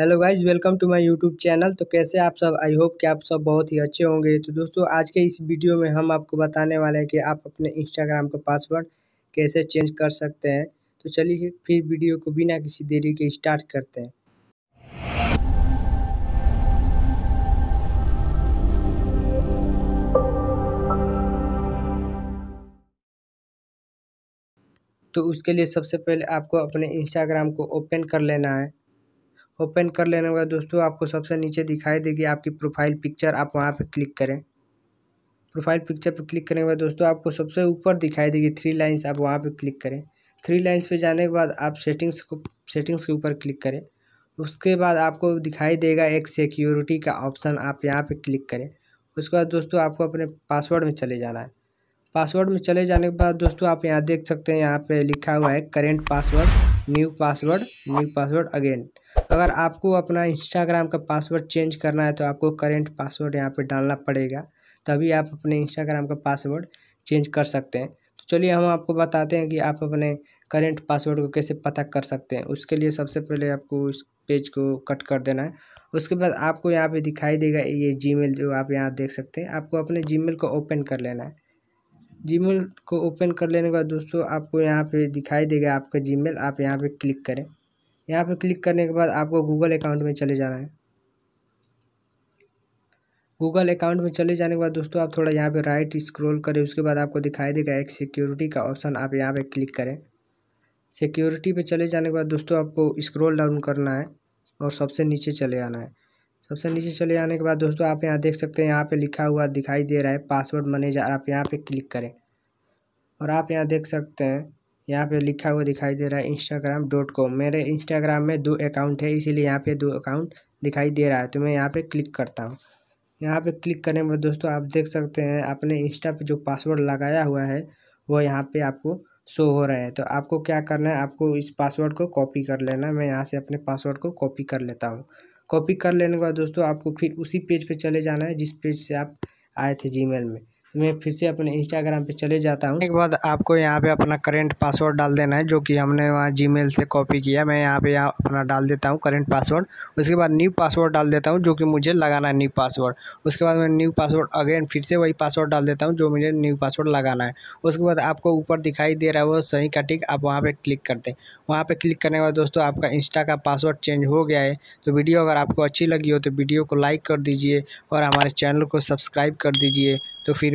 hello guys welcome to my YouTube channel तो कैसे आप सब आई होप कि आप सब बहुत ही अच्छे होंगे तो दोस्तों आज के इस वीडियो में हम आपको बताने वाले हैं कि आप अपने इंस्टाग्राम का पासवर्ड कैसे चेंज कर सकते हैं तो चलिए फिर वीडियो को बिना किसी देरी के स्टार्ट करते हैं तो उसके लिए सबसे पहले आपको अपने इंस्टाग्राम को ओपन कर लेना है ओपन कर लेने के बाद दोस्तों आपको सबसे नीचे दिखाई देगी आपकी प्रोफाइल पिक्चर आप वहाँ पर क्लिक करें प्रोफाइल पिक्चर पर क्लिक करने के बाद दोस्तों आपको सबसे ऊपर दिखाई देगी थ्री लाइन्स आप वहाँ पर क्लिक करें थ्री लाइन्स पे जाने के बाद आप सेटिंग्स को सेटिंग्स के ऊपर क्लिक करें उसके बाद आपको दिखाई देगा एक सिक्योरिटी का ऑप्शन आप यहाँ पे क्लिक करें उसके बाद दोस्तों आपको अपने पासवर्ड में चले जाना है पासवर्ड में चले जाने के बाद दोस्तों आप यहाँ देख सकते हैं यहाँ पे लिखा हुआ है current password new password new password again अगर आपको अपना इंस्टाग्राम का पासवर्ड चेंज करना है तो आपको करेंट पासवर्ड यहाँ पर डालना पड़ेगा तभी आप अपने इंस्टाग्राम का पासवर्ड चेंज कर सकते हैं तो चलिए हम आपको बताते हैं कि आप अपने करेंट पासवर्ड को कैसे पता कर सकते हैं उसके लिए सबसे पहले आपको इस पेज को कट कर देना है उसके बाद आपको यहाँ पे दिखाई देगा ये जी जो आप यहाँ देख सकते हैं आपको अपने जी को ओपन कर लेना है जीमेल को ओपन कर लेने के बाद दोस्तों आपको यहाँ पे दिखाई देगा आपका जीमेल आप यहाँ पे क्लिक करें यहाँ पर क्लिक करने के बाद आपको गूगल अकाउंट में चले जाना है गूगल अकाउंट में चले जाने के बाद दोस्तों आप थोड़ा यहाँ पे राइट स्क्रॉल करें उसके बाद आपको दिखाई देगा एक सिक्योरिटी का ऑप्शन आप यहाँ पे क्लिक करें सिक्योरिटी पे चले जाने के बाद दोस्तों आपको स्क्रॉल डाउन करना है और सबसे नीचे चले आना है सबसे नीचे चले आने के बाद दोस्तों आप यहाँ देख सकते हैं यहाँ पर लिखा हुआ दिखाई दे रहा है पासवर्ड मैनेजर आप यहाँ पर क्लिक करें और आप यहाँ देख सकते हैं यहाँ पे लिखा हुआ दिखाई दे रहा है इंस्टाग्राम डॉट कॉम मेरे इंस्टाग्राम में दो अकाउंट है इसीलिए यहाँ पे दो अकाउंट दिखाई दे रहा है तो मैं यहाँ पे क्लिक करता हूँ यहाँ पे क्लिक करने पर दोस्तों आप देख सकते हैं अपने इंस्टा पे जो पासवर्ड लगाया हुआ है वो यहाँ पे आपको शो हो रहे हैं तो आपको क्या करना है आपको इस पासवर्ड को कॉपी कर लेना मैं यहाँ से अपने पासवर्ड को कॉपी कर लेता हूँ कॉपी कर लेने के बाद दोस्तों आपको फिर उसी पेज पर चले जाना है जिस पेज से आप आए थे जी में मैं फिर से अपने इंस्टाग्राम पे चले जाता हूँ उसके बाद आपको यहाँ पे अपना करेंट पासवर्ड डाल देना है जो कि हमने वहाँ जीमेल से कॉपी किया मैं यहाँ पे यहाँ अपना डाल देता हूँ करेंट पासवर्ड उसके बाद न्यू पासवर्ड डाल देता हूँ जो कि मुझे लगाना है न्यू पासवर्ड उसके बाद मैं न्यू पासवर्ड अगेन फिर से वही पासवर्ड डाल देता हूँ जो मुझे न्यू पासवर्ड लगाना है उसके बाद आपको ऊपर दिखाई दे रहा है वो सही का टिक आप वहाँ पर क्लिक कर दें वहाँ पर क्लिक करने के बाद दोस्तों आपका इंस्टा का पासवर्ड चेंज हो गया है तो वीडियो अगर आपको अच्छी लगी हो तो वीडियो को लाइक कर दीजिए और हमारे चैनल को सब्सक्राइब कर दीजिए तो फिर